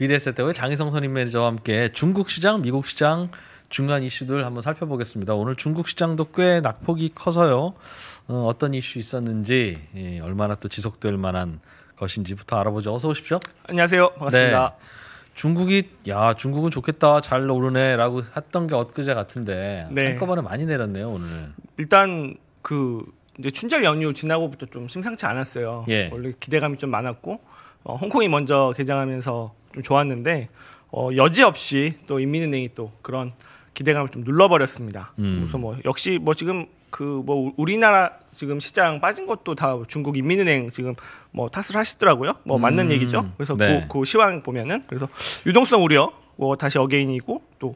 미래세 태의 장희성 선임 매니저와 함께 중국 시장, 미국 시장 중간 이슈들 한번 살펴보겠습니다. 오늘 중국 시장도 꽤 낙폭이 커서요. 어, 떤 이슈 있었는지 예, 얼마나 또 지속될 만한 것인지부터 알아보죠. 어서 오십시오. 안녕하세요. 반갑습니다. 네. 중국이 야 중국은 좋겠다 잘 오르네라고 했던 게 엊그제 같은데 네. 한꺼번에 많이 내렸네요 오늘. 일단 그 이제 춘절 연휴 지나고부터 좀 심상치 않았어요. 예. 원래 기대감이 좀 많았고 어, 홍콩이 먼저 개장하면서 좀 좋았는데 어, 여지없이 또 인민은행이 또 그런 기대감을 좀 눌러버렸습니다. 음. 그래서 뭐 역시 뭐 지금 그 뭐 우리나라 지금 시장 빠진 것도 다 중국 인민은행 지금 뭐 탓을 하시더라고요. 뭐 맞는 음. 얘기죠. 그래서 그, 네. 그, 그 시황 보면은 그래서 유동성 우려 뭐 다시 어게인이고 또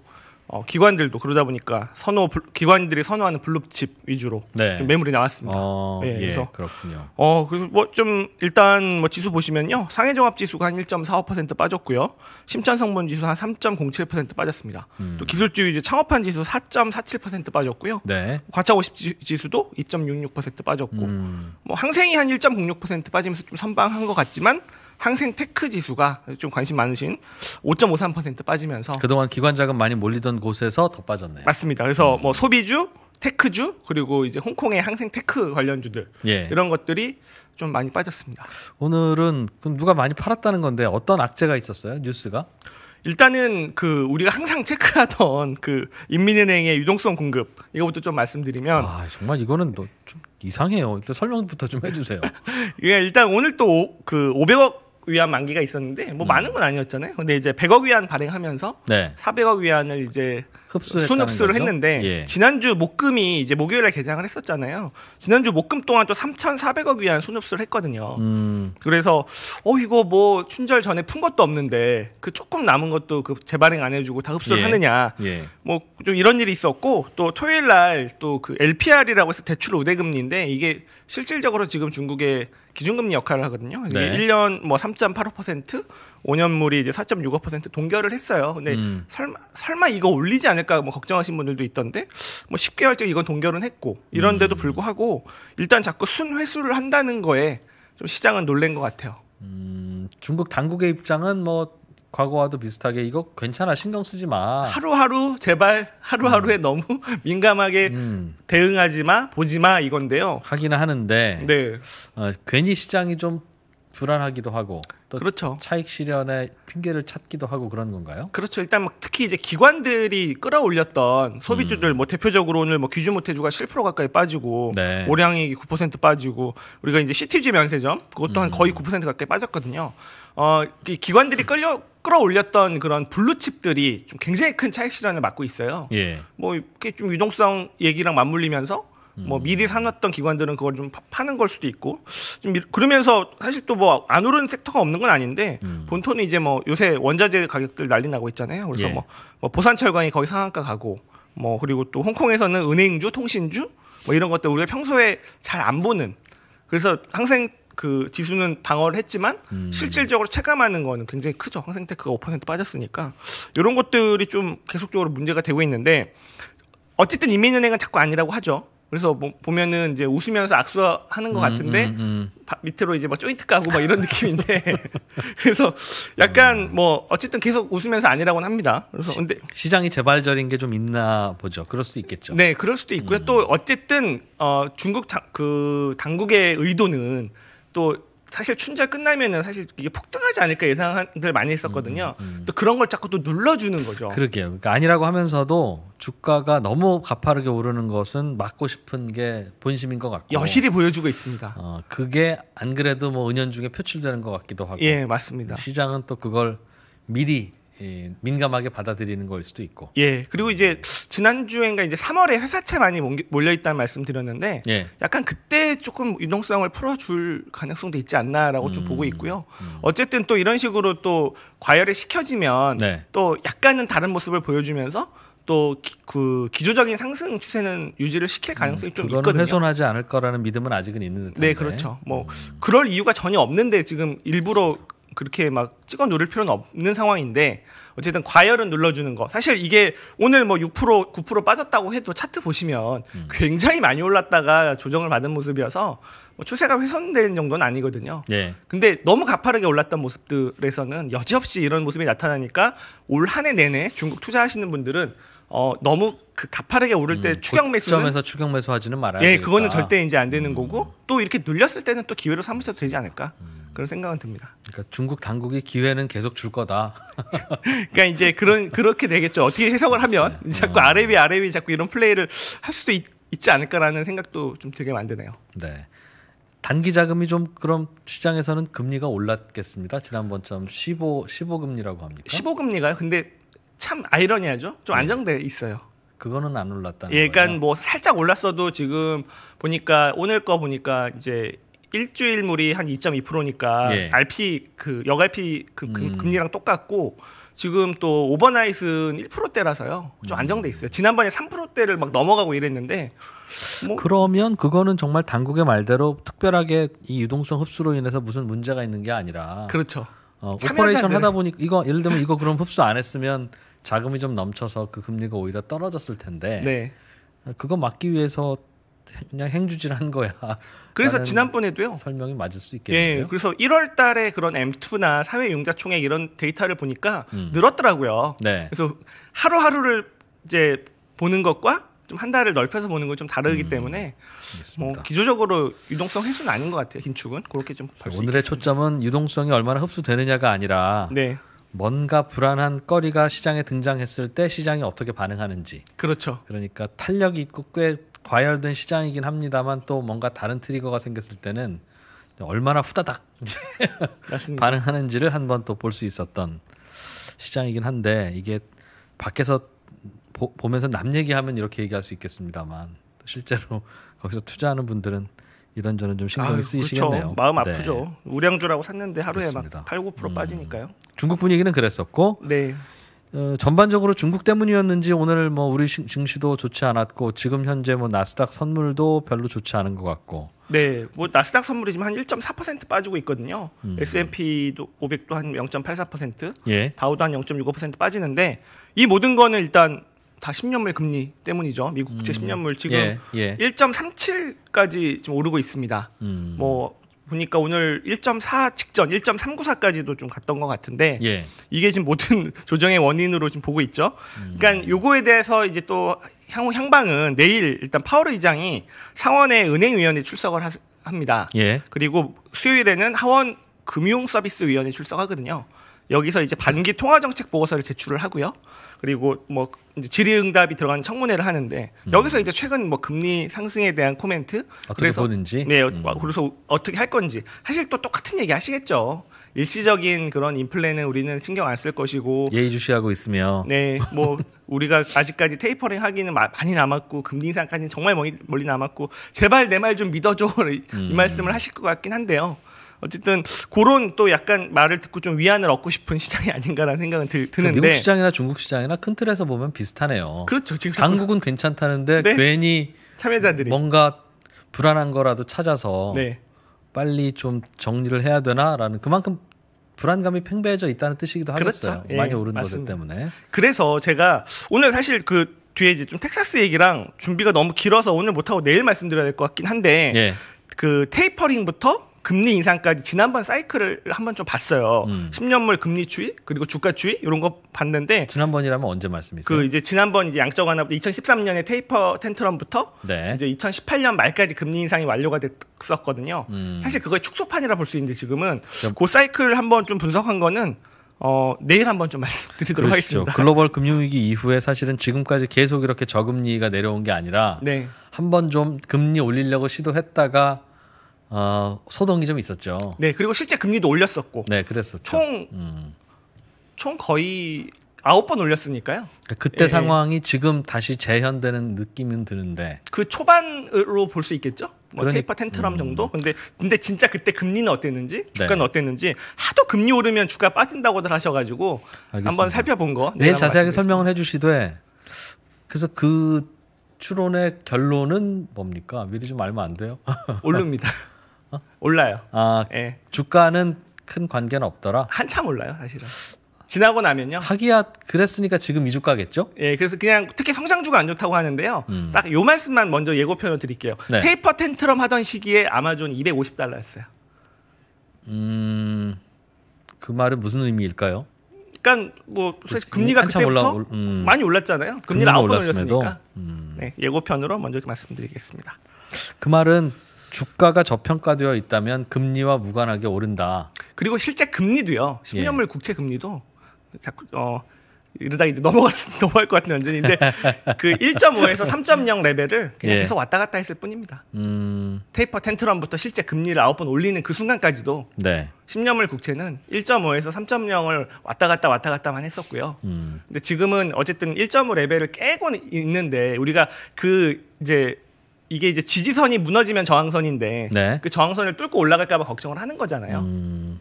어, 기관들도 그러다 보니까 선호 기관들이 선호하는 블루칩 위주로 네. 좀 매물이 나왔습니다. 어, 예, 예 그래서 그렇군요. 어 그래서 뭐 좀 일단 뭐 지수 보시면요 상해 종합 지수가 한 1.45% 빠졌고요 심천 성분 지수 한 3.07% 빠졌습니다. 음. 또 기술주의 이제 창업한 지수 4.47% 빠졌고요. 네. 과차 50 지수도 2.66% 빠졌고 음. 뭐 항생이 한 1.06% 빠지면서 좀 선방한 것 같지만 항생 테크 지수가 좀 관심 많으신 5.53% 빠지면서 그동안 기관 자금 많이 몰리던 곳에서 더 빠졌네요. 맞습니다. 그래서 음. 뭐 소비주, 테크주 그리고 이제 홍콩의 항생 테크 관련주들 예. 이런 것들이 좀 많이 빠졌습니다. 오늘은 그럼 누가 많이 팔았다는 건데 어떤 악재가 있었어요? 뉴스가? 일단은 그 우리가 항상 체크하던 그 인민은행의 유동성 공급 이거부터 좀 말씀드리면 아 정말 이거는 뭐 좀 이상해요. 일단 설명부터 좀 해주세요. 예, 일단 오늘 또 그 500억 위안 만기가 있었는데 뭐 음. 많은 건 아니었잖아요. 근데 이제 100억 위안 발행하면서 네. 400억 위안을 이제 흡수 순흡수를 했는데 예. 지난주 목금이 이제 목요일에 개장을 했었잖아요. 지난주 목금 동안 또 3,400억 위안 순흡수를 했거든요. 음. 그래서 어 이거 뭐 춘절 전에 푼 것도 없는데 그 조금 남은 것도 그 재발행 안 해주고 다 흡수를 예. 하느냐. 예. 뭐좀 이런 일이 있었고 또 토요일 날 또 그 LPR이라고 해서 대출 우대금리인데 이게 실질적으로 지금 중국의 기준금리 역할을 하거든요. 이게 그러니까 네. 1년 뭐3.85% 5년물이 이제 4.65% 동결을 했어요. 근데 음. 설마 설마 이거 올리지 않을까 뭐 걱정하신 분들도 있던데 뭐 10개월째 이건 동결은 했고 이런데도 음. 불구하고 일단 자꾸 순회수를 한다는 거에 좀 시장은 놀란 것 같아요. 음, 중국 당국의 입장은 뭐 과거와도 비슷하게 이거 괜찮아 신경 쓰지 마. 하루하루 제발 하루하루에 음. 너무 민감하게 음. 대응하지 마 보지 마 이건데요. 하기는 하는데 네. 어, 괜히 시장이 좀 불안하기도 하고 또 그렇죠. 차익 실현의 핑계를 찾기도 하고 그런 건가요? 그렇죠. 일단 막 특히 이제 기관들이 끌어올렸던 소비주들 음. 뭐 대표적으로 오늘 뭐 귀주 모태주가 7% 가까이 빠지고 네. 오량이 9% 빠지고 우리가 이제 시티지 면세점 그것도 한 음. 거의 9% 가까이 빠졌거든요. 어, 기관들이 끌려 끌어올렸던 그런 블루칩들이 좀 굉장히 큰 차익 실현을 맡고 있어요. 예. 뭐 이렇게 좀 유동성 얘기랑 맞물리면서 뭐 음. 미리 사놨던 기관들은 그걸 좀 파는 걸 수도 있고 좀 그러면서 사실 또 뭐 안오른 섹터가 없는 건 아닌데 음. 본토는 이제 뭐 요새 원자재 가격들 난리 나고 있잖아요. 그래서 예. 뭐, 뭐 보산철강이 거의 상한가 가고 뭐 그리고 또 홍콩에서는 은행주, 통신주 뭐 이런 것들 우리가 평소에 잘 안 보는 그래서 항생 그 지수는 방어를 했지만 음. 실질적으로 체감하는 거는 굉장히 크죠. 항생테크가 5% 빠졌으니까 이런 것들이 좀 계속적으로 문제가 되고 있는데 어쨌든 이민은행은 자꾸 아니라고 하죠. 그래서 뭐 보면은 이제 웃으면서 악수하는 것 음, 같은데 음, 음, 음, 바, 밑으로 이제 막 뭐 조인트 까고 막 뭐 이런 느낌인데 그래서 약간 뭐 어쨌든 계속 웃으면서 아니라고는 합니다. 그래서 근데 시, 장이 재발절인 게 좀 있나 보죠. 그럴 수도 있겠죠. 네, 그럴 수도 있고요. 또 어쨌든 어, 중국 자, 그 당국의 의도는 또 사실 춘절 끝나면은 사실 이게 폭등하지 않을까 예상들 많이 했었거든요. 음, 음. 또 그런 걸 자꾸 또 눌러주는 거죠. 그러게요. 그러니까 아니라고 하면서도 주가가 너무 가파르게 오르는 것은 막고 싶은 게 본심인 것 같고 여실히 보여주고 있습니다. 어, 그게 안 그래도 뭐 은연 중에 표출되는 것 같기도 하고. 예, 맞습니다. 시장은 또 그걸 미리 예, 민감하게 받아들이는 걸 수도 있고. 예. 그리고 이제 지난 주엔가 이제 3월에 회사채 많이 몰려 있다는 말씀드렸는데 예. 약간 그때 조금 유동성을 풀어줄 가능성도 있지 않나라고 음, 좀 보고 음, 있고요. 음. 어쨌든 또 이런 식으로 또 과열을 시켜지면 네. 또 약간은 다른 모습을 보여주면서 또 그 기조적인 상승 추세는 유지를 시킬 음, 가능성이 음, 좀 있거든요. 훼손하지 않을 거라는 믿음은 아직은 있는 듯한데. 네, 그렇죠. 뭐 그럴 이유가 전혀 없는데 지금 일부러 그렇게 막 찍어 누를 필요는 없는 상황인데 어쨌든 과열은 눌러주는 거. 사실 이게 오늘 뭐 6% 9% 빠졌다고 해도 차트 보시면 음. 굉장히 많이 올랐다가 조정을 받은 모습이어서 뭐 추세가 훼손된 정도는 아니거든요. 네. 근데 너무 가파르게 올랐던 모습들에서는 여지없이 이런 모습이 나타나니까 올 한 해 내내 중국 투자하시는 분들은 어 너무 그 가파르게 오를 때 음, 추격 매수는 점에서 추격 매수하지는 말아야 예, 그거는 절대 이제 안 되는 음. 거고 또 이렇게 눌렸을 때는 또 기회로 삼으셔도 되지 않을까? 음. 그런 생각은 듭니다. 그러니까 중국 당국이 기회는 계속 줄 거다. 그러니까 이제 그런 그렇게 되겠죠. 어떻게 해석을 하면 자꾸 음. 아래 위 아래 위 자꾸 이런 플레이를 할 수도 있, 지 않을까라는 생각도 좀 들게 만드네요. 네. 단기 자금이 좀 그럼 시장에서는 금리가 올랐겠습니다. 지난번처럼 15 15 금리라고 합니까? 15 금리가요. 근데 참 아이러니하죠. 좀 네. 안정돼 있어요. 그거는 안 올랐다는 예, 그러니까 거예요? 뭐 살짝 올랐어도 지금 보니까 오늘 거 보니까 이제 일주일물이 한 2.2%니까 예. RP 그 역RP 그 음. 금리랑 똑같고 지금 또 오버나잇은 1%대라서요. 좀 음. 안정돼 있어요. 지난번에 3%대를 막 넘어가고 이랬는데 뭐 그러면 그거는 정말 당국의 말대로 특별하게 이 유동성 흡수로 인해서 무슨 문제가 있는 게 아니라 그렇죠. 어, 오퍼레이션 하다 보니 까 이거 예를 들면 이거 그럼 흡수 안 했으면 자금이 좀 넘쳐서 그 금리가 오히려 떨어졌을 텐데 네. 그거 막기 위해서 그냥 행주질한 거야. 그래서 지난번에도요. 설명이 맞을 수 있겠네요. 예, 그래서 1월달에 그런 M2나 사회융자총액 이런 데이터를 보니까 음. 늘었더라고요. 네. 그래서 하루하루를 이제 보는 것과 좀 한 달을 넓혀서 보는 건 좀 다르기 음. 때문에 뭐 기조적으로 유동성 회수는 아닌 것 같아요. 긴축은 그렇게 좀 오늘의 초점은 유동성이 얼마나 흡수되느냐가 아니라 네. 뭔가 불안한 거리가 시장에 등장했을 때 시장이 어떻게 반응하는지. 그렇죠. 그러니까 탄력이 있고 꽤 과열된 시장이긴 합니다만 또 뭔가 다른 트리거가 생겼을 때는 얼마나 후다닥 반응하는지를 한번 또 볼 수 있었던 시장이긴 한데 이게 밖에서 보, 보면서 남 얘기하면 이렇게 얘기할 수 있겠습니다만 실제로 거기서 투자하는 분들은 이런저런 좀 신경이 아유, 그렇죠. 쓰이시겠네요. 그렇죠. 마음 네. 아프죠. 네. 우량주라고 샀는데 하루에 그렇습니다. 막 8, 9% 음, 빠지니까요. 중국 분위기는 그랬었고 네. 어, 전반적으로 중국 때문이었는지 오늘 뭐 우리 증시도 좋지 않았고 지금 현재 뭐 나스닥 선물도 별로 좋지 않은 것 같고. 네, 뭐 나스닥 선물이 지금 한 1.4% 빠지고 있거든요. 음. S&P도 500도 한 0.84%, 예. 다우도 한 0.65% 빠지는데 이 모든 거는 일단 다 10년물 금리 때문이죠. 미국 국채 음. 10년물 지금 예, 예. 1.37까지 지금 오르고 있습니다. 음. 뭐 보니까 오늘 1.4 직전 1.394까지도 좀 갔던 것 같은데 예. 이게 지금 모든 조정의 원인으로 지금 보고 있죠. 음. 그러니까 요거에 대해서 이제 또 향후 향방은 내일 일단 파월 의장이 상원의 은행위원회 출석을 하, 합니다. 예. 그리고 수요일에는 하원 금융서비스위원회 출석하거든요. 여기서 이제 반기 통화 정책 보고서를 제출을 하고요. 그리고 뭐 이제 질의응답이 들어간 청문회를 하는데 음. 여기서 이제 최근 뭐 금리 상승에 대한 코멘트 그래서 보는지 네 음. 그래서 어떻게 할 건지 사실 또 똑같은 얘기 하시겠죠. 일시적인 그런 인플레는 우리는 신경 안 쓸 것이고 예의주시하고 있으며 네뭐 우리가 아직까지 테이퍼링 하기는 많이 남았고 금리 인상까지는 정말 멀리, 멀리 남았고 제발 내 말 좀 믿어줘 음. 이 말씀을 하실 것 같긴 한데요. 어쨌든 그런 또 약간 말을 듣고 좀 위안을 얻고 싶은 시장이 아닌가라는 생각은 드, 그러니까 드는데 미국 시장이나 중국 시장이나 큰 틀에서 보면 비슷하네요. 그렇죠. 지금 한국은 괜찮다는데 네. 괜히 참여자들이 뭔가 불안한 거라도 찾아서 네. 빨리 좀 정리를 해야 되나라는 그만큼 불안감이 팽배해져 있다는 뜻이기도 그렇죠. 하겠어요. 예, 많이 오른 것들 때문에. 그래서 제가 오늘 사실 그 뒤에 이제 좀 텍사스 얘기랑 준비가 너무 길어서 오늘 못하고 내일 말씀드려야 될 것 같긴 한데 예. 그 테이퍼링부터 금리 인상까지 지난번 사이클을 한번 좀 봤어요. 음. 10년물 금리 추이 그리고 주가 추이 이런 거 봤는데 지난번이라면 언제 말씀이세요? 그 이제 지난번 이제 양적 완화부터 2013년에 테이퍼 텐트럼부터 네. 이제 2018년 말까지 금리 인상이 완료가 됐었거든요. 음. 사실 그거 축소판이라 볼 수 있는데 지금은 그 사이클을 한번 좀 분석한 거는 어, 내일 한번 좀 말씀드리도록 그렇죠. 하겠습니다. 글로벌 금융위기 이후에 사실은 지금까지 계속 이렇게 저금리가 내려온 게 아니라 네. 한번 좀 금리 올리려고 시도했다가 어, 소동이 좀 있었죠. 네, 그리고 실제 금리도 올렸었고. 네, 그랬었죠. 총, 음. 총 거의 아홉 번 올렸으니까요. 그러니까 그때 예, 예. 상황이 지금 다시 재현되는 느낌은 드는데. 그 초반으로 볼 수 있겠죠? 뭐 그러니... 테이퍼 텐트럼 음. 정도? 근데, 근데 진짜 그때 금리는 어땠는지, 네. 주가는 네. 어땠는지, 하도 금리 오르면 주가 빠진다고들 하셔가지고, 알겠습니다. 한번 살펴본 거. 내일 자세하게 설명을 해주시되, 그래서 그 추론의 결론은 뭡니까? 미리 좀 알면 안 돼요? 오릅니다. 어? 올라요. 아, 예. 주가는 큰 관계는 없더라. 한참 올라요, 사실은. 지나고 나면요. 하기야 그랬으니까 지금 이 주가겠죠? 예, 그래서 그냥 특히 성장주가 안 좋다고 하는데요. 음. 딱요 말씀만 먼저 예고편을 드릴게요. 네. 테이퍼 텐트럼 하던 시기에 아마존 250달러였어요. 음, 그 말은 무슨 의미일까요? 그러니까 뭐 사실 그 금리가 그때부터 올라, 음. 많이 올랐잖아요. 금리를 아홉 올렸으니까. 음. 네, 예고편으로 먼저 말씀드리겠습니다. 그 말은 주가가 저평가되어 있다면 금리와 무관하게 오른다. 그리고 실제 금리도요. 10년물 예. 국채 금리도 자꾸 어 이러다 이제 넘어갈 수, 넘어갈 것 같은 연준인데 그 1.5에서 3.0 레벨을 그냥 예. 계속 왔다 갔다 했을 뿐입니다. 음... 테이퍼 텐트럼부터 실제 금리를 아홉 번 올리는 그 순간까지도 네. 10년물 국채는 1.5에서 3.0을 왔다 갔다 왔다 갔다만 했었고요. 음... 근데 지금은 어쨌든 1.5 레벨을 깨고 있는데 우리가 그 이제 이게 이제 지지선이 무너지면 저항선인데 네. 그 저항선을 뚫고 올라갈까봐 걱정을 하는 거잖아요. 음.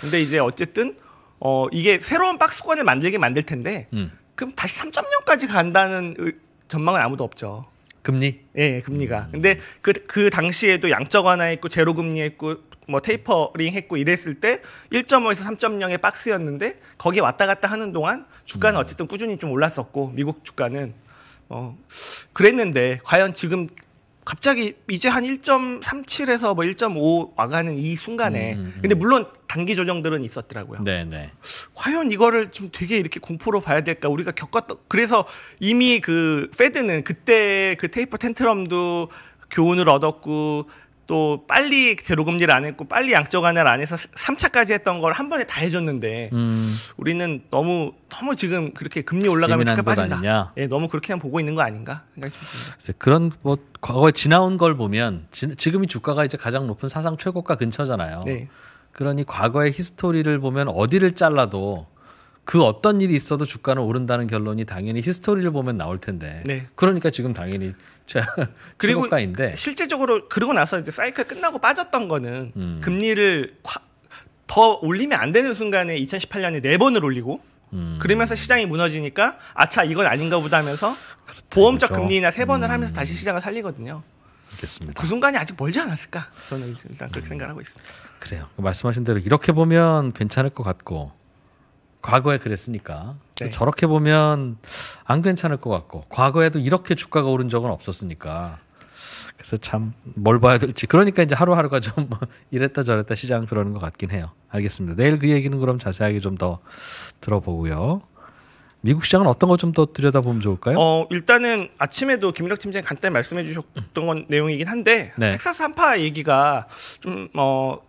근데 이제 어쨌든 어 이게 새로운 박스권을 만들게 만들 텐데 음. 그럼 다시 3.0까지 간다는 전망은 아무도 없죠. 금리? 예, 예 금리가. 음. 근데 그그 그 당시에도 양적 완화 했고 제로 금리 했고 뭐 테이퍼링 했고 이랬을 때 1.5에서 3.0의 박스였는데 거기 왔다 갔다 하는 동안 주가는 음. 어쨌든 꾸준히 좀 올랐었고 미국 주가는 어 그랬는데 과연 지금 갑자기 이제 한 1.37에서 뭐 1.5 와가는 이 순간에 음, 음, 음. 근데 물론 단기 조정들은 있었더라고요. 네네. 네. 과연 이거를 좀 되게 이렇게 공포로 봐야 될까? 우리가 겪었던 그래서 이미 그 페드는 그때 그 테이퍼 텐트럼도 교훈을 얻었고 또 빨리 제로금리를 안 했고 빨리 양적 완화를 안 해서 3차까지 했던 걸 한 번에 다 해줬는데 음. 우리는 너무 너무 지금 그렇게 금리 올라가면 주가 빠진다. 아니냐? 예, 너무 그렇게 보고 있는 거 아닌가 생각이 듭니다. 그런 뭐 과거에 지나온 걸 보면 지, 지금이 주가가 이제 가장 높은 사상 최고가 근처잖아요. 네. 그러니 과거의 히스토리를 보면 어디를 잘라도 그 어떤 일이 있어도 주가는 오른다는 결론이 당연히 히스토리를 보면 나올 텐데. 네. 그러니까 지금 당연히 자 그리고 가인데 실제적으로 그러고 나서 이제 사이클 끝나고 빠졌던 거는 음. 금리를 더 올리면 안 되는 순간에 2018년에 네 번을 올리고 음. 그러면서 시장이 무너지니까 아차 이건 아닌가 보다 면서 보험적 금리나 세 번을 음. 하면서 다시 시장을 살리거든요. 알겠습니다. 그 순간이 아직 멀지 않았을까 저는 일단 그렇게 음. 생각하고 있습니다. 그래요. 말씀하신 대로 이렇게 보면 괜찮을 것 같고 과거에 그랬으니까 네. 저렇게 보면 안 괜찮을 것 같고 과거에도 이렇게 주가가 오른 적은 없었으니까 그래서 참 뭘 봐야 될지 그러니까 이제 하루하루가 좀 이랬다 저랬다 시장 그러는 것 같긴 해요. 알겠습니다. 내일 그 얘기는 그럼 자세하게 좀 더 들어보고요. 미국 시장은 어떤 것 좀 더 들여다보면 좋을까요? 어 일단은 아침에도 김일혁 팀장이 간단히 말씀해 주셨던 건 내용이긴 한데 네. 텍사스 한파 얘기가 좀어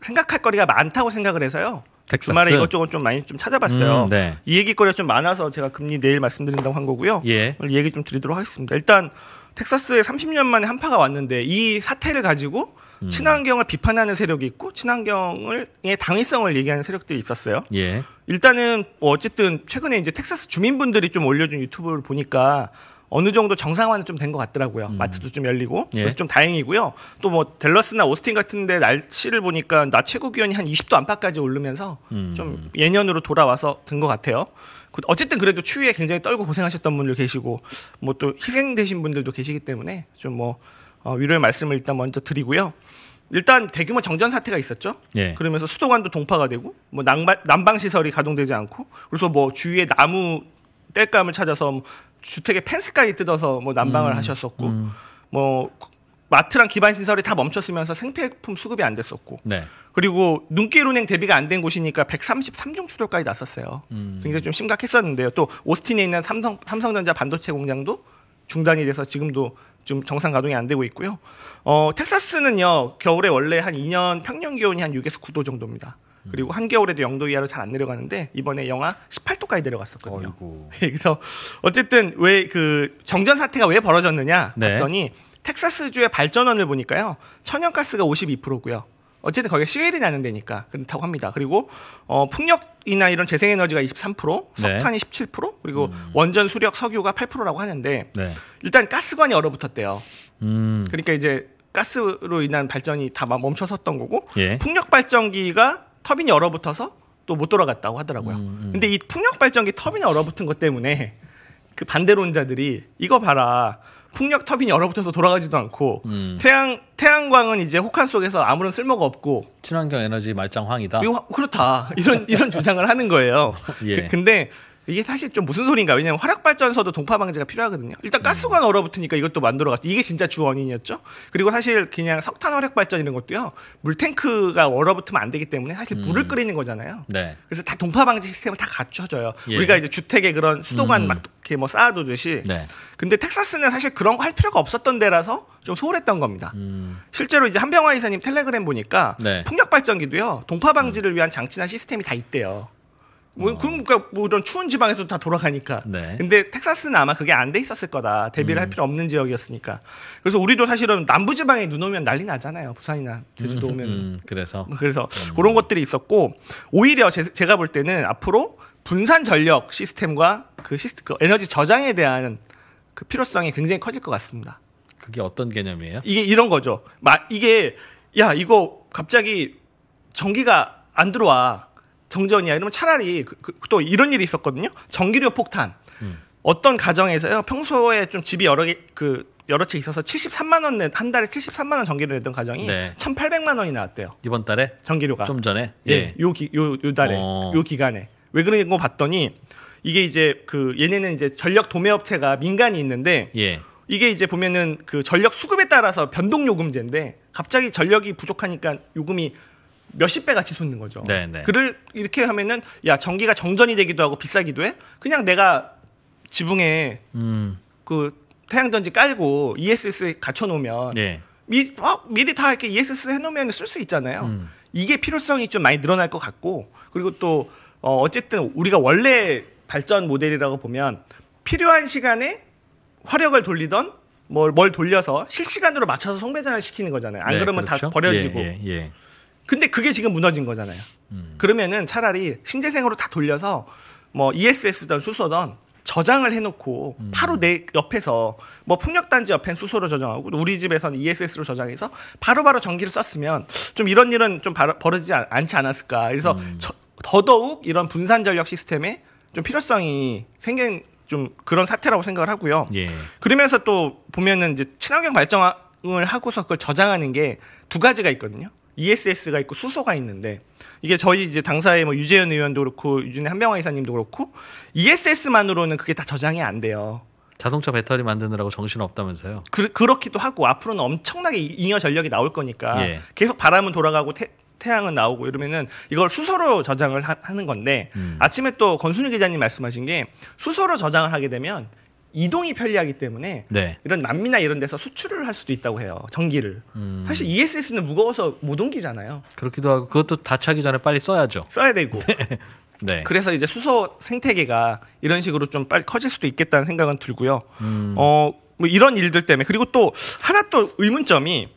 생각할 거리가 많다고 생각을 해서요. 텍사스. 주말에 이것저것 좀 많이 좀 찾아봤어요. 음, 네. 이 얘기거리가 좀 많아서 제가 금리 내일 말씀드린다고 한 거고요. 예. 오늘 얘기 좀 드리도록 하겠습니다. 일단 텍사스에 30년 만에 한파가 왔는데 이 사태를 가지고 음. 친환경을 비판하는 세력이 있고 친환경의 당위성을 얘기하는 세력들이 있었어요. 예. 일단은 뭐 어쨌든 최근에 이제 텍사스 주민분들이 좀 올려준 유튜브를 보니까 어느 정도 정상화는 좀 된 것 같더라고요. 음. 마트도 좀 열리고 예. 그래서 좀 다행이고요. 또뭐델러스나 오스틴 같은데 날씨를 보니까 낮 최고 기온이 한 20도 안팎까지 오르면서 음. 좀 예년으로 돌아와서 된 것 같아요. 그 어쨌든 그래도 추위에 굉장히 떨고 고생하셨던 분들 계시고 뭐 또 희생되신 분들도 계시기 때문에 좀 뭐 어, 위로의 말씀을 일단 먼저 드리고요. 일단 대규모 정전 사태가 있었죠. 예. 그러면서 수도관도 동파가 되고 뭐 난방, 난방 시설이 가동되지 않고 그래서 뭐 주위에 나무 땔감을 찾아서 뭐 주택의 펜스까지 뜯어서 뭐 난방을 음, 하셨었고 음. 뭐 마트랑 기반 신설이 다 멈췄으면서 생필품 수급이 안 됐었고 네. 그리고 눈길 운행 대비가 안 된 곳이니까 1 3 3종 출혈까지 났었어요. 음. 굉장히 좀 심각했었는데요. 또 오스틴에 있는 삼성 삼성전자 반도체 공장도 중단이 돼서 지금도 좀 정상 가동이 안 되고 있고요. 어, 텍사스는요 겨울에 원래 한 2년 평년 기온이 한 6에서 9도 정도입니다. 그리고 한겨울에도 영도 이하로 잘 안 내려가는데 이번에 영하 18도까지 내려갔었거든요. 어이구. 그래서 어쨌든 왜 그 정전 사태가 왜 벌어졌느냐 네. 봤더니 텍사스주의 발전원을 보니까요. 천연가스가 52%고요. 어쨌든 거기에 시웰이 나는 데니까 그렇다고 합니다. 그리고 어, 풍력이나 이런 재생에너지가 23%, 석탄이 네. 17%, 그리고 음. 원전, 수력, 석유가 8%라고 하는데 네. 일단 가스관이 얼어붙었대요. 음. 그러니까 이제 가스로 인한 발전이 다 멈춰섰던 거고 예. 풍력 발전기가 터빈이 얼어붙어서 또 못 돌아갔다고 하더라고요. 음, 음. 근데 이 풍력 발전기 터빈이 얼어붙은 것 때문에 그 반대론자들이 이거 봐라. 풍력 터빈이 얼어붙어서 돌아가지도 않고 음. 태양 태양광은 이제 혹한 속에서 아무런 쓸모가 없고 친환경 에너지 말짱황이다. 그렇다 이런 이런 주장을 하는 거예요. 예. 그, 근데 이게 사실 좀 무슨 소린가 왜냐면 화력발전소도 동파방지가 필요하거든요 일단 가스관 얼어붙으니까 이것도 만들어갔다 이게 진짜 주 원인이었죠 그리고 사실 그냥 석탄 화력발전 이런 것도요 물탱크가 얼어붙으면 안 되기 때문에 사실 물을 음. 끓이는 거잖아요 네. 그래서 다 동파방지 시스템을 다 갖춰져요 예. 우리가 이제 주택에 그런 수도관 음. 막 이렇게 뭐 쌓아두듯이 네. 근데 텍사스는 사실 그런 거 할 필요가 없었던 데라서 좀 소홀했던 겁니다. 음. 실제로 이제 한병화 이사님 텔레그램 보니까 네. 풍력 발전기도요 동파 방지를 위한 장치나 시스템이 다 있대요. 뭐, 어. 그럼 그러니까 뭐 이런 추운 지방에서 다 돌아가니까. 네. 근데 텍사스는 아마 그게 안 돼 있었을 거다. 대비를 음. 할 필요 없는 지역이었으니까. 그래서 우리도 사실은 남부 지방에 눈 오면 난리 나잖아요. 부산이나 제주도 음, 오면. 음, 그래서 뭐 그래서 음. 그런 것들이 있었고 오히려 제, 제가 볼 때는 앞으로 분산 전력 시스템과 그, 시스템, 그 에너지 저장에 대한 그 필요성이 굉장히 커질 것 같습니다. 그게 어떤 개념이에요? 이게 이런 거죠. 막 이게 야 이거 갑자기 전기가 안 들어와. 정전이야. 이러면 차라리 그, 그, 또 이런 일이 있었거든요. 전기료 폭탄. 음. 어떤 가정에서요. 평소에 좀 집이 여러 개 그 여러 채 있어서 73만 원낸한 달에 73만 원 전기료 냈던 가정이 네. 1,800만 원이 나왔대요. 이번 달에 전기료가 좀 전에 예, 요기요요 예. 달에 어. 요 기간에 왜 그런 거 봤더니 이게 이제 그 얘네는 이제 전력 도매 업체가 민간이 있는데 예. 이게 이제 보면은 그 전력 수급에 따라서 변동 요금제인데 갑자기 전력이 부족하니까 요금이 몇십 배 같이 솟는 거죠. 네네. 네. 그를 이렇게 하면은 야 전기가 정전이 되기도 하고 비싸기도 해. 그냥 내가 지붕에 음. 그 태양전지 깔고 ESS 갖춰놓으면 예. 미, 어, 미리 다 이렇게 ESS 해놓으면 쓸 수 있잖아요. 음. 이게 필요성이 좀 많이 늘어날 것 같고 그리고 또 어, 어쨌든 우리가 원래 발전 모델이라고 보면 필요한 시간에 화력을 돌리던 뭘, 뭘 돌려서 실시간으로 맞춰서 송배장을 시키는 거잖아요. 안 네, 그러면 그렇죠? 다 버려지고. 예, 예, 예. 근데 그게 지금 무너진 거잖아요. 음. 그러면은 차라리 신재생으로 다 돌려서 뭐 ESS든 수소든 저장을 해놓고 음. 바로 내 옆에서 뭐 풍력단지 옆엔 수소로 저장하고 우리 집에서는 ESS로 저장해서 바로바로 바로 전기를 썼으면 좀 이런 일은 좀 바로, 벌어지지 않, 지 않았을까. 그래서 음. 저, 더더욱 이런 분산 전력 시스템에 좀 필요성이 생긴 좀 그런 사태라고 생각을 하고요. 예. 그러면서 또 보면은 이제 친환경 발전을 하고서 그걸 저장하는 게 두 가지가 있거든요. ESS가 있고 수소가 있는데 이게 저희 이제 당사의 뭐 유재현 의원도 그렇고 유진의 한병화 이사님도 그렇고 ESS만으로는 그게 다 저장이 안 돼요. 자동차 배터리 만드느라고 정신 없다면서요? 그, 그렇기도 하고 앞으로는 엄청나게 잉여 전력이 나올 거니까 예. 계속 바람은 돌아가고 태, 태양은 나오고 이러면은 이걸 수소로 저장을 하, 는 건데 음. 아침에 또 권순희 기자님 말씀하신 게 수소로 저장을 하게 되면 이동이 편리하기 때문에 네. 이런 남미나 이런 데서 수출을 할 수도 있다고 해요. 전기를. 음. 사실 ESS는 무거워서 못 옮기잖아요. 그렇기도 하고 그것도 다 차기 전에 빨리 써야죠. 써야 되고. 네. 네. 그래서 이제 수소 생태계가 이런 식으로 좀 빨리 커질 수도 있겠다는 생각은 들고요. 음. 어, 뭐 이런 일들 때문에 그리고 또 하나 또 의문점이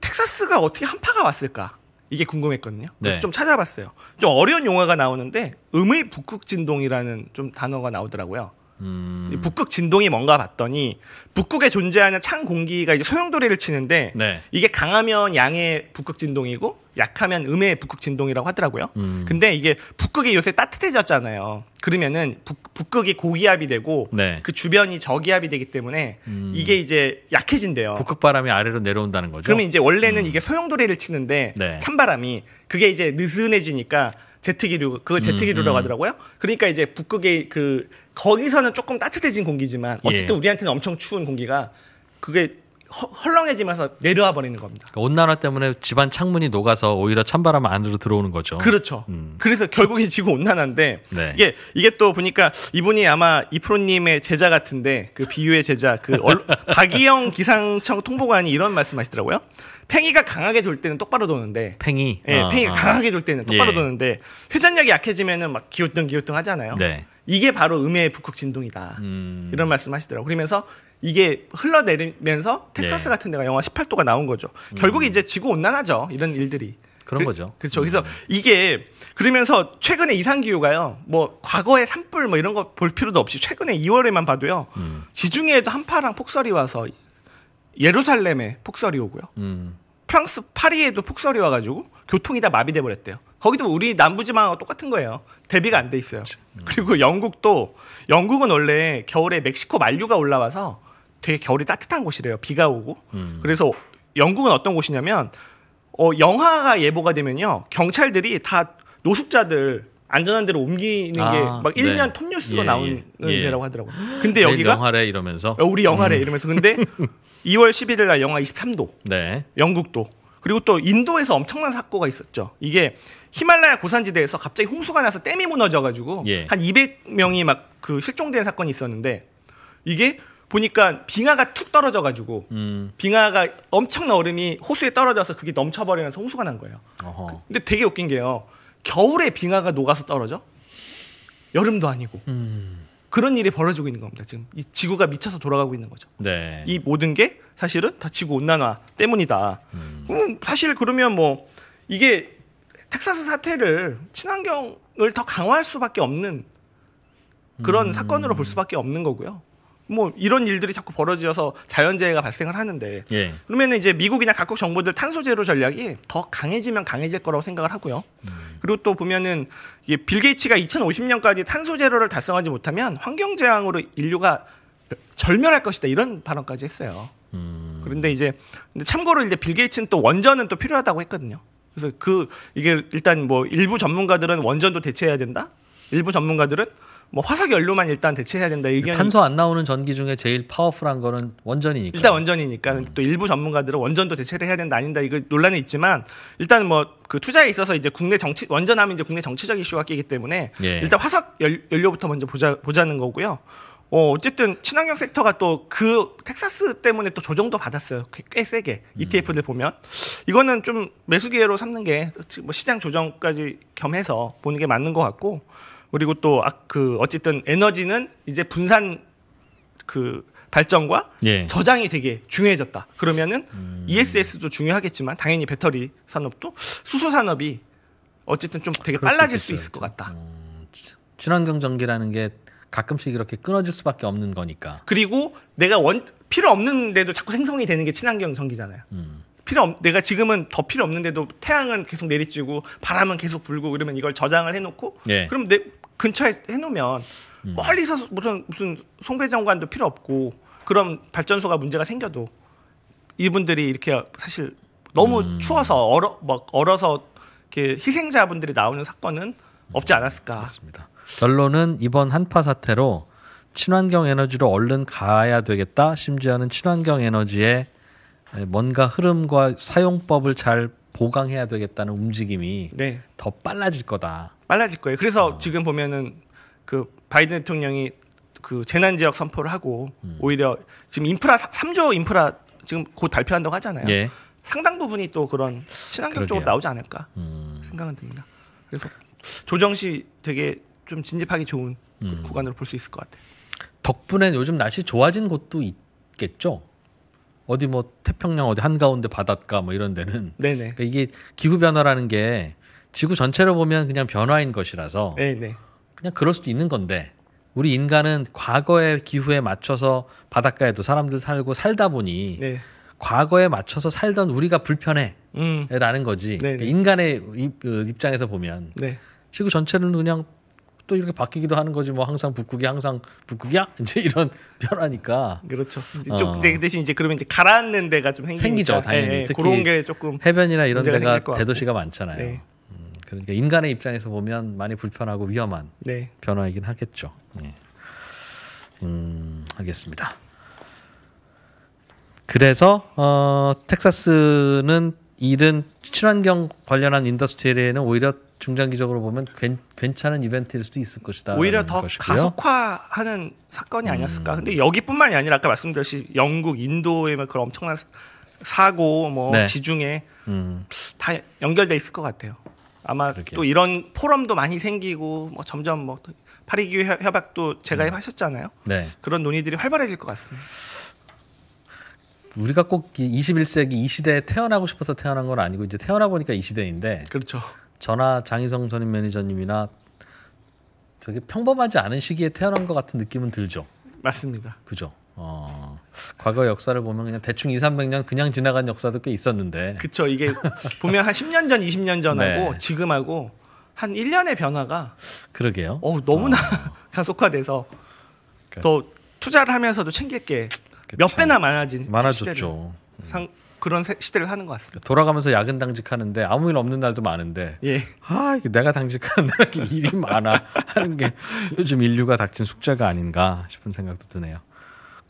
텍사스가 어떻게 한파가 왔을까? 이게 궁금했거든요. 그래서 네. 좀 찾아봤어요. 좀 어려운 용어가 나오는데 음의 북극 진동이라는 좀 단어가 나오더라고요. 음. 북극 진동이 뭔가 봤더니 북극에 존재하는 찬 공기가 이제 소용돌이를 치는데 네. 이게 강하면 양의 북극 진동이고 약하면 음의 북극 진동이라고 하더라고요. 음. 근데 이게 북극이 요새 따뜻해졌잖아요. 그러면은 북, 극이 고기압이 되고 네. 그 주변이 저기압이 되기 때문에 음. 이게 이제 약해진대요. 북극 바람이 아래로 내려온다는 거죠. 그러면 이제 원래는 음. 이게 소용돌이를 치는데 네. 찬바람이 그게 이제 느슨해지니까 제트기류 그걸 제트기류라고 음, 음, 하더라고요. 그러니까 이제 북극의 그 거기서는 조금 따뜻해진 공기지만 예. 어쨌든 예. 우리한테는 엄청 추운 공기가 그게 허, 헐렁해지면서 내려와 버리는 겁니다. 그러니까 온난화 때문에 집안 창문이 녹아서 오히려 찬바람 안으로 들어오는 거죠. 그렇죠. 음. 그래서 결국엔 지구 온난화인데 네. 이게 이게 또 보니까 이분이 아마 이프로님의 제자 같은데 그 비유의 제자 그 얼, 박이영 기상청 통보관이 이런 말씀하시더라고요. 팽이가 강하게 돌 때는 똑바로 도는데 팽이 예, 아, 팽이가 아. 강하게 돌 때는 똑바로 예. 도는데 회전력이 약해지면은 막 기우뚱 기우뚱 하잖아요. 네. 이게 바로 음해의 북극 진동이다. 음. 이런 말씀하시더라고요. 그러면서 이게 흘러내리면서 텍사스 네. 같은 데가 영하 18도가 나온 거죠. 음. 결국 이제 지구 온난화죠. 이런 일들이. 그런 그, 거죠. 그렇죠. 음. 그래서 이게 그러면서 최근에 이상 기후가요. 뭐 과거의 산불 뭐 이런 거 볼 필요도 없이 최근에 2월에만 봐도요. 음. 지중해에도 한파랑 폭설이 와서 예루살렘에 폭설이 오고요. 음. 프랑스 파리에도 폭설이 와가지고 교통이 다 마비돼 버렸대요. 거기도 우리 남부지방하고 똑같은 거예요. 대비가 안 돼 있어요. 그렇죠. 음. 그리고 영국도 영국은 원래 겨울에 멕시코 만류가 올라와서 되게 겨울이 따뜻한 곳이래요. 비가 오고. 음. 그래서 영국은 어떤 곳이냐면 어, 영하가 예보가 되면요 경찰들이 다 노숙자들 안전한 데로 옮기는 아, 게막 1년 면 톱뉴스로 예, 나오는 예, 예. 데라고 하더라고요. 근데 여기가 영하래 이러면서 어, 우리 영화래 음. 이러면서 근데 2월 11일 날 영하 23도. 네. 영국도. 그리고 또 인도에서 엄청난 사고가 있었죠. 이게 히말라야 고산지대에서 갑자기 홍수가 나서 댐이 무너져가지고 예. 한 200명이 막 그 실종된 사건이 있었는데 이게 보니까 빙하가 툭 떨어져가지고 음. 빙하가 엄청난 얼음이 호수에 떨어져서 그게 넘쳐버리면서 홍수가 난 거예요. 그, 근데 되게 웃긴 게요. 겨울에 빙하가 녹아서 떨어져? 여름도 아니고. 음. 그런 일이 벌어지고 있는 겁니다. 지금 이 지구가 미쳐서 돌아가고 있는 거죠. 네. 이 모든 게 사실은 다 지구 온난화 때문이다. 음. 음, 사실 그러면 뭐 이게 텍사스 사태를 친환경을 더 강화할 수밖에 없는 그런 음. 사건으로 볼 수밖에 없는 거고요. 뭐 이런 일들이 자꾸 벌어지어서 자연재해가 발생을 하는데 예. 그러면 이제 미국이나 각국 정부들 탄소 제로 전략이 더 강해지면 강해질 거라고 생각을 하고요. 음. 그리고 또 보면은 이게 빌 게이츠가 2050년까지 탄소 제로를 달성하지 못하면 환경 재앙으로 인류가 절멸할 것이다 이런 발언까지 했어요. 음. 그런데 이제 근데 참고로 이제 빌 게이츠는 또 원전은 또 필요하다고 했거든요. 그래서 그 이게 일단 뭐 일부 전문가들은 원전도 대체해야 된다. 일부 전문가들은 뭐 화석 연료만 일단 대체해야 된다 의견 탄소 안 나오는 전기 중에 제일 파워풀한 거는 원전이니까 일단 원전이니까 음. 또 일부 전문가들은 원전도 대체를 해야 된다 아닌다 이거 논란이 있지만 일단 뭐 그 투자에 있어서 이제 국내 정치 원전하면 이제 국내 정치적 이슈가 끼기 때문에 예. 일단 화석 연, 료부터 먼저 보자 보자는 거고요. 어, 어쨌든 친환경 섹터가 또 그 텍사스 때문에 또 조정도 받았어요. 꽤 세게 ETF를 보면 이거는 좀 매수 기회로 삼는 게 뭐 시장 조정까지 겸해서 보는 게 맞는 것 같고 그리고 또그 아, 어쨌든 에너지는 이제 분산 그 발전과 예. 저장이 되게 중요해졌다. 그러면은 음. ESS도 중요하겠지만 당연히 배터리 산업도 수소 산업이 어쨌든 좀 되게 빨라질 수, 수, 있을 것 그렇죠. 같다. 음, 친환경 전기라는 게 가끔씩 이렇게 끊어질 수밖에 없는 거니까. 그리고 내가 원 필요 없는데도 자꾸 생성이 되는 게 친환경 전기잖아요. 음. 필요 없, 내가 지금은 더 필요 없는데도 태양은 계속 내리쬐고 바람은 계속 불고 그러면 이걸 저장을 해놓고 예. 그럼 내 근처에 해놓으면 음. 멀리서 무슨 무슨 송배정관도 필요 없고 그럼 발전소가 문제가 생겨도 이분들이 이렇게 사실 너무 음. 추워서 얼어 막 얼어서 이렇게 희생자분들이 나오는 사건은 없지 않았을까. 맞습니다. 결론은 이번 한파 사태로 친환경 에너지로 얼른 가야 되겠다. 심지어는 친환경 에너지에 뭔가 흐름과 사용법을 잘 보강해야 되겠다는 움직임이 네. 더 빨라질 거다. 빨라질 거예요. 그래서 어. 지금 보면은 그 바이든 대통령이 그 재난 지역 선포를 하고 음. 오히려 지금 인프라 3조 인프라 지금 곧 발표한다고 하잖아요. 예. 상당 부분이 또 그런 친환경 그 쪽으로 나오지 않을까 음. 생각은 듭니다. 그래서 조정시 되게 좀 진입하기 좋은 음. 구간으로 볼 수 있을 것 같아요. 덕분에 요즘 날씨 좋아진 곳도 있겠죠. 어디 뭐 태평양 어디 한가운데 바닷가 뭐 이런 데는 네네. 그러니까 이게 기후 변화라는 게 지구 전체로 보면 그냥 변화인 것이라서 네네. 네. 그냥 그럴 수도 있는 건데 우리 인간은 과거의 기후에 맞춰서 바닷가에도 사람들 살고 살다 보니 네. 과거에 맞춰서 살던 우리가 불편해라는 음. 거지 그러 네, 네. 인간의 입, 그 장에서 보면 네. 지구 전체는 그냥 또 이렇게 바뀌기도 하는 거지 뭐 항상 북극이 항상 북극이야 이제 이런 변화니까 그렇죠 좀 어. 그 대신 이제 그러면 이제 가라앉는 데가 좀 생기니까. 생기죠 당연히 예, 예. 특히 그런 게 조금 해변이나 이런 데가 대도시가 많잖아요 네. 그러니까 인간의 입장에서 보면 많이 불편하고 위험한 네. 변화이긴 하겠죠. 예. 음, 알겠습니다. 그래서 어, 텍사스는 이른 친환경 관련한 인더스트리에는 오히려 중장기적으로 보면 괜,찮은 이벤트일 수도 있을 것이다. 오히려 더 것이고요. 가속화하는 사건이 아니었을까. 음. 근데 여기뿐만이 아니라 아까 말씀드렸듯이 영국, 인도의 뭐 그런 엄청난 사고, 뭐 네. 지중해 음. 다 연결돼 있을 것 같아요. 아마 그렇게. 또 이런 포럼도 많이 생기고 뭐 점점 뭐 파리기후 협약도 재가입하셨잖아요. 음. 네. 그런 논의들이 활발해질 것 같습니다. 우리가 꼭 21세기 이 시대에 태어나고 싶어서 태어난 건 아니고 이제 태어나 보니까 이 시대인데. 그렇죠. 저나 장희성 선임 매니저님이나 되게 평범하지 않은 시기에 태어난 것 같은 느낌은 들죠. 맞습니다. 그죠. 어, 과거 역사를 보면 그냥 대충 2, 300년 그냥 지나간 역사도 꽤 있었는데. 그쵸 이게 보면 한 10년 전, 20년 전하고 네. 지금하고 한 1년의 변화가 그러게요. 어, 너무나 어. 가속화돼서 그러니까. 더 투자를 하면서도 챙길 게 몇 배나 많아진 많아졌죠. 음. 상, 그런 시대를 사는 것 같습니다. 그러니까 돌아가면서 야근 당직하는데 아무 일 없는 날도 많은데 예. 아 이게 내가 당직하는 날 일이 많아 하는 게 요즘 인류가 닥친 숙제가 아닌가 싶은 생각도 드네요.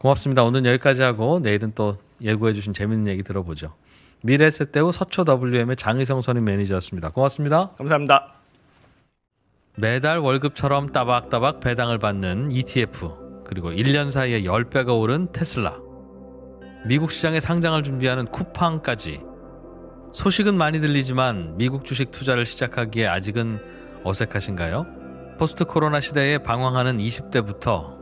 고맙습니다. 오늘 여기까지 하고 내일은 또 예고해 주신 재밌는 얘기 들어보죠. 미래세대우 서초 WM의 장희성 선임 매니저였습니다. 고맙습니다. 감사합니다. 매달 월급처럼 따박따박 배당을 받는 ETF 그리고 1년 사이에 10배가 오른 테슬라 미국 시장에 상장을 준비하는 쿠팡까지 소식은 많이 들리지만 미국 주식 투자를 시작하기에 아직은 어색하신가요? 포스트 코로나 시대에 방황하는 20대부터